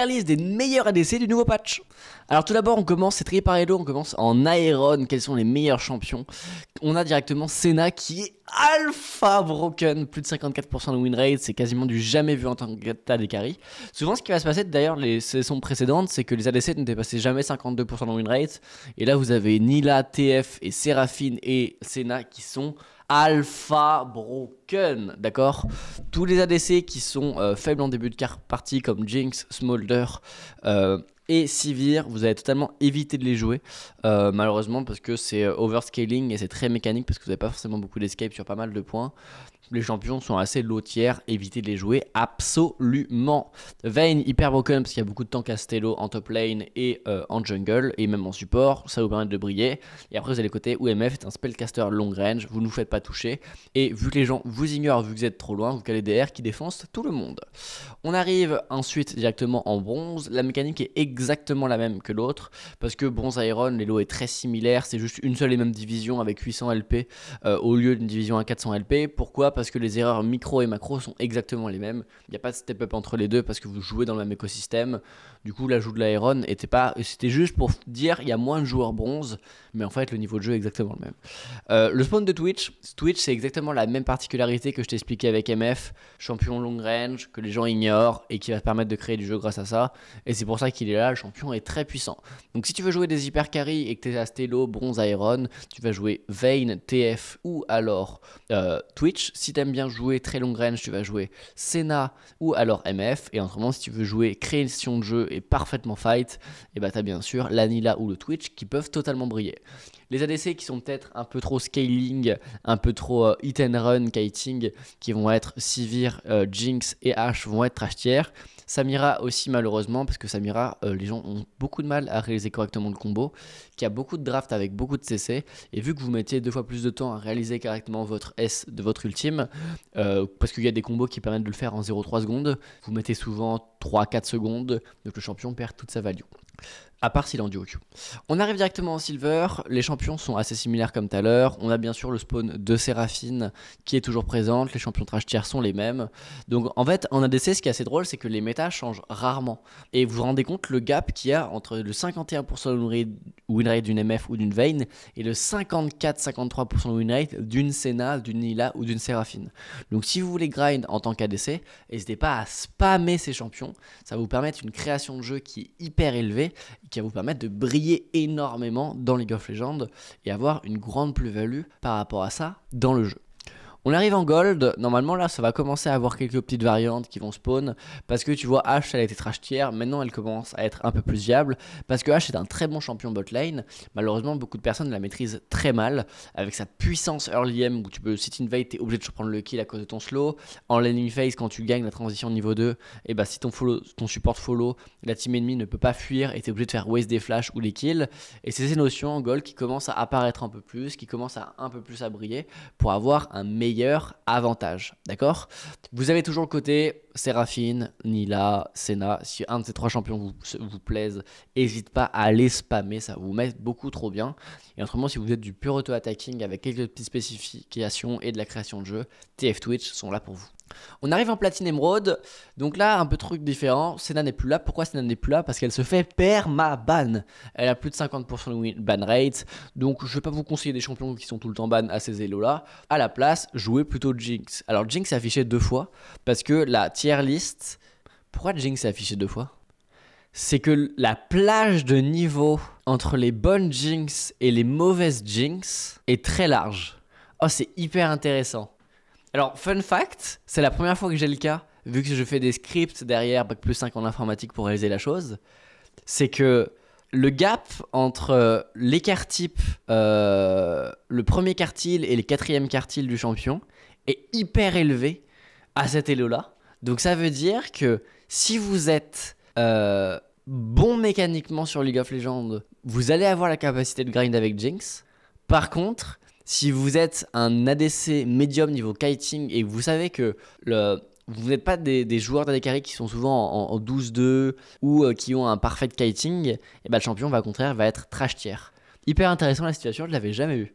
tier des meilleurs ADC du nouveau patch. Alors tout d'abord, on commence, c'est trié par on commence en Aeron, quels sont les meilleurs champions. On a directement Senna qui est alpha broken, plus de 54% de win rate, c'est quasiment du jamais vu en tant que des carry. Souvent ce qui va se passer d'ailleurs les saisons précédentes, c'est que les ADC ne dépassaient jamais 52% de win rate, et là vous avez Nila, TF et Séraphine et Senna qui sont alpha broken, d'accord Tous les ADC qui sont euh, faibles en début de partie comme Jinx, Smolder euh, et Sivir, vous allez totalement éviter de les jouer euh, malheureusement parce que c'est overscaling et c'est très mécanique parce que vous n'avez pas forcément beaucoup d'escape sur pas mal de points les champions sont assez lotières, évitez de les jouer absolument. Vayne hyper broken parce qu'il y a beaucoup de temps Castello en top lane et euh, en jungle et même en support, ça vous permet de briller. Et après vous avez le côté MF est un spellcaster long range, vous ne vous faites pas toucher et vu que les gens vous ignorent vu que vous êtes trop loin, vous calez des R qui défoncent tout le monde. On arrive ensuite directement en bronze, la mécanique est exactement la même que l'autre parce que bronze iron, lots est très similaire, c'est juste une seule et même division avec 800 LP euh, au lieu d'une division à 400 LP. Pourquoi parce que les erreurs micro et macro sont exactement les mêmes. Il n'y a pas de step-up entre les deux parce que vous jouez dans le même écosystème. Du coup, l'ajout de l'airon était pas. C'était juste pour dire il y a moins de joueurs bronze, mais en fait, le niveau de jeu est exactement le même. Euh, le spawn de Twitch, Twitch, c'est exactement la même particularité que je t'expliquais avec MF, champion long range, que les gens ignorent et qui va te permettre de créer du jeu grâce à ça. Et c'est pour ça qu'il est là, le champion est très puissant. Donc, si tu veux jouer des hyper carry et que tu es à stello, bronze, iron tu vas jouer Vayne, TF ou alors euh, Twitch. Si si t'aimes bien jouer très long range, tu vas jouer Senna ou alors MF. Et autrement, si tu veux jouer création de jeu et parfaitement fight, et eh bah ben, t'as bien sûr l'Anila ou le Twitch qui peuvent totalement briller. Les ADC qui sont peut-être un peu trop scaling, un peu trop euh, hit and run, kiting, qui vont être Sivir, euh, Jinx et Ashe vont être trash Samira aussi malheureusement, parce que Samira, euh, les gens ont beaucoup de mal à réaliser correctement le combo, qui a beaucoup de draft avec beaucoup de CC, et vu que vous mettez deux fois plus de temps à réaliser correctement votre S de votre ultime, parce qu'il y a des combos qui permettent de le faire en 0,3 secondes, vous mettez souvent 3-4 secondes, donc le champion perd toute sa value. À part s'il en duo On arrive directement en silver, les champions sont assez similaires comme tout à l'heure, on a bien sûr le spawn de Séraphine qui est toujours présente, les champions trash tiers sont les mêmes. Donc en fait, en ADC, ce qui est assez drôle, c'est que les métas changent rarement. Et vous vous rendez compte le gap qu'il y a entre le 51% de win rate d'une MF ou d'une veine et le 54-53% de win d'une Senna, d'une Nila ou d'une Séraphine. Donc si vous voulez grind en tant qu'ADC, n'hésitez pas à spammer ces champions. Ça va vous permettre une création de jeu qui est hyper élevée et qui va vous permettre de briller énormément dans League of Legends et avoir une grande plus-value par rapport à ça dans le jeu. On arrive en gold, normalement là ça va commencer à avoir quelques petites variantes qui vont spawn parce que tu vois Ashe elle a été trash tier, maintenant elle commence à être un peu plus viable parce que Ashe est un très bon champion bot lane, malheureusement beaucoup de personnes la maîtrisent très mal avec sa puissance early game où tu peux si tu invade t'es obligé de surprendre le kill à cause de ton slow, en l'enemy phase quand tu gagnes la transition niveau 2 et bah si ton, follow, ton support follow la team ennemie ne peut pas fuir et t'es obligé de faire waste des flashs ou les kills et c'est ces notions en gold qui commencent à apparaître un peu plus, qui commencent à un peu plus à briller pour avoir un meilleur avantage. D'accord Vous avez toujours le côté Séraphine, Nila, Senna. Si un de ces trois champions vous, vous plaise, n'hésite pas à aller spammer. Ça vous met beaucoup trop bien. Et autrement, si vous êtes du pur auto-attacking avec quelques petites spécifications et de la création de jeu, TF Twitch sont là pour vous. On arrive en platine émeraude, donc là un peu truc différent, Senna n'est plus là, pourquoi Senna n'est plus là Parce qu'elle se fait perma-ban, elle a plus de 50% de ban rate, donc je vais pas vous conseiller des champions qui sont tout le temps ban à ces élos là, à la place jouez plutôt Jinx. Alors Jinx est affiché deux fois, parce que la tier list, pourquoi Jinx est affiché deux fois c'est que la plage de niveau entre les bonnes Jinx et les mauvaises Jinx est très large. Oh, c'est hyper intéressant. Alors, fun fact, c'est la première fois que j'ai le cas, vu que je fais des scripts derrière Bac plus 5 en informatique pour réaliser la chose. C'est que le gap entre euh, l'écart type, euh, le premier quartile et le quatrième quartile du champion est hyper élevé à cet élo-là. Donc ça veut dire que si vous êtes euh, bon mécaniquement sur League of Legends, vous allez avoir la capacité de grind avec Jinx. Par contre, si vous êtes un ADC médium niveau kiting et vous savez que le, vous n'êtes pas des, joueurs d'ADC qui sont souvent en, 12-2 ou euh, qui ont un parfait kiting, et eh ben, le champion va contraire va être trash tier. Hyper intéressant la situation, je l'avais jamais vue.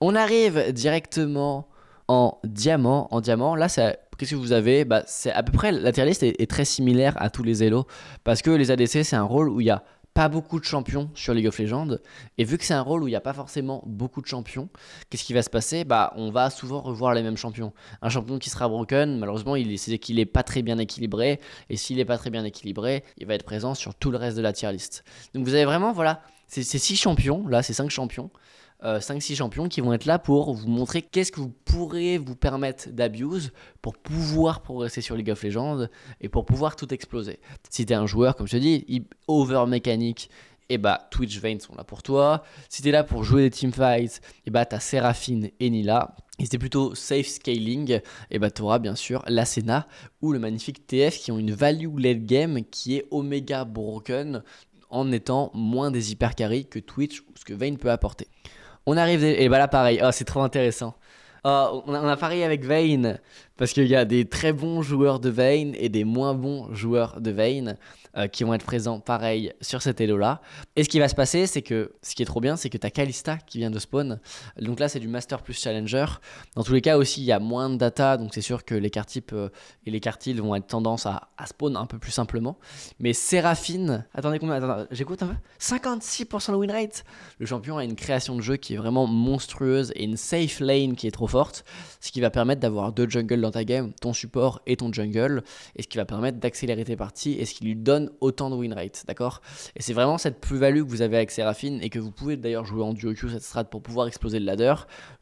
On arrive directement en diamant. En diamant, là, qu'est-ce que vous avez bah, C'est à peu près la tier list est, très similaire à tous les Elos parce que les ADC c'est un rôle où il y a pas beaucoup de champions sur League of Legends. Et vu que c'est un rôle où il n'y a pas forcément beaucoup de champions, qu'est-ce qui va se passer Bah, on va souvent revoir les mêmes champions. Un champion qui sera broken, malheureusement, il c'est qu'il est pas très bien équilibré. Et s'il n'est pas très bien équilibré, il va être présent sur tout le reste de la tier list. Donc vous avez vraiment, voilà, ces six champions, là, ces cinq champions, 5-6 euh, champions qui vont être là pour vous montrer qu'est-ce que vous pourrez vous permettre d'abuse pour pouvoir progresser sur League of Legends et pour pouvoir tout exploser. Si t'es un joueur, comme je te dis, over mécanique, et eh bah Twitch Vayne sont là pour toi. Si t'es là pour jouer des teamfights, et eh bah t'as Seraphine et Nila. si t'es plutôt safe scaling, et eh bah t'auras bien sûr la Senna ou le magnifique TF qui ont une value late game qui est Omega broken en étant moins des hyper carry que Twitch ou ce que Vayne peut apporter. On arrive, et bah là pareil, oh, c'est trop intéressant. Oh, on, a, pareil avec Vane, parce qu'il y a des très bons joueurs de Vayne et des moins bons joueurs de Vayne euh, qui vont être présents pareil sur cet Elo-là. Et ce qui va se passer, c'est que ce qui est trop bien, c'est que tu as Kalista qui vient de spawn. Donc là, c'est du Master plus Challenger. Dans tous les cas aussi, il y a moins de data. Donc c'est sûr que les cartes types euh, et les cartes vont être tendance à, spawn un peu plus simplement. Mais Séraphine, attendez combien J'écoute un peu. 56% de win rate. Le champion a une création de jeu qui est vraiment monstrueuse et une safe lane qui est trop forte. Ce qui va permettre d'avoir deux jungles dans ta game ton support et ton jungle, et ce qui va permettre d'accélérer tes parties et ce qui lui donne autant de win rate, d'accord Et c'est vraiment cette plus-value que vous avez avec Seraphine, et que vous pouvez d'ailleurs jouer en duo queue cette strat pour pouvoir exploser le ladder.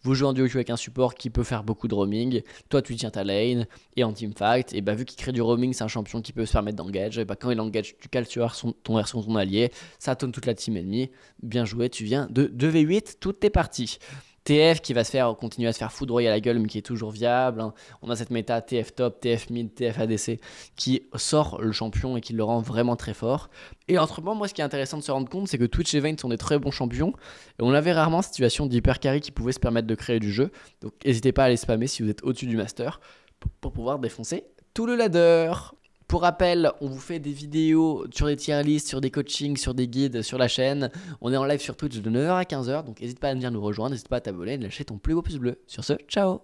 Vous jouez en duo queue avec un support qui peut faire beaucoup de roaming, toi tu tiens ta lane et en team fight, et bah vu qu'il crée du roaming, c'est un champion qui peut se permettre d'engage, et bah quand il engage, tu cales tu son, ton version ton allié, ça tonne toute la team ennemie. Bien joué, tu viens de 2v8 toutes tes parties. TF qui va se faire continuer à se faire foudroyer à la gueule, mais qui est toujours viable. Hein. On a cette méta TF top, TF mid, TF ADC qui sort le champion et qui le rend vraiment très fort. Et entre temps, moi, ce qui est intéressant de se rendre compte, c'est que Twitch et Vayne sont des très bons champions. Et on avait rarement situation situation carry qui pouvait se permettre de créer du jeu. Donc n'hésitez pas à les spammer si vous êtes au-dessus du master pour pouvoir défoncer tout le ladder. Pour rappel, on vous fait des vidéos sur des tier listes sur des coachings, sur des guides sur la chaîne. On est en live sur Twitch de 9h à 15h, donc n'hésite pas à venir nous rejoindre, n'hésite pas à t'abonner, lâcher ton plus beau pouce bleu. Sur ce, ciao